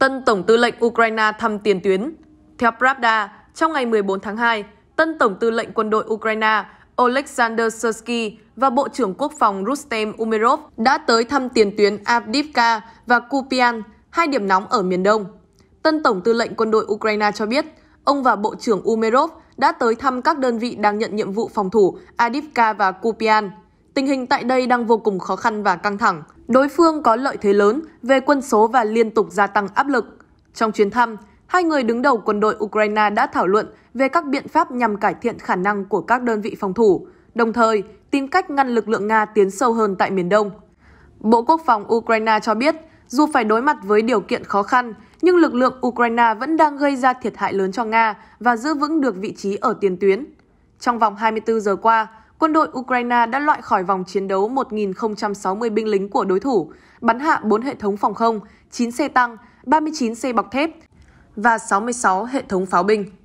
Tân Tổng tư lệnh Ukraine thăm tiền tuyến. Theo Pravda, trong ngày 14 tháng 2, Tân Tổng tư lệnh quân đội Ukraine Oleksandr Sersky và Bộ trưởng Quốc phòng Rustem Umerov đã tới thăm tiền tuyến Avdiivka và Kupian, hai điểm nóng ở miền đông. Tân Tổng tư lệnh quân đội Ukraine cho biết, ông và Bộ trưởng Umerov đã tới thăm các đơn vị đang nhận nhiệm vụ phòng thủ Avdiivka và Kupian. Tình hình tại đây đang vô cùng khó khăn và căng thẳng. Đối phương có lợi thế lớn về quân số và liên tục gia tăng áp lực. Trong chuyến thăm, hai người đứng đầu quân đội Ukraine đã thảo luận về các biện pháp nhằm cải thiện khả năng của các đơn vị phòng thủ, đồng thời tìm cách ngăn lực lượng Nga tiến sâu hơn tại miền Đông. Bộ Quốc phòng Ukraine cho biết, dù phải đối mặt với điều kiện khó khăn, nhưng lực lượng Ukraine vẫn đang gây ra thiệt hại lớn cho Nga và giữ vững được vị trí ở tiền tuyến. Trong vòng 24 giờ qua, quân đội Ukraine đã loại khỏi vòng chiến đấu 1.060 binh lính của đối thủ, bắn hạ 4 hệ thống phòng không, 9 xe tăng, 39 xe bọc thép và 66 hệ thống pháo binh.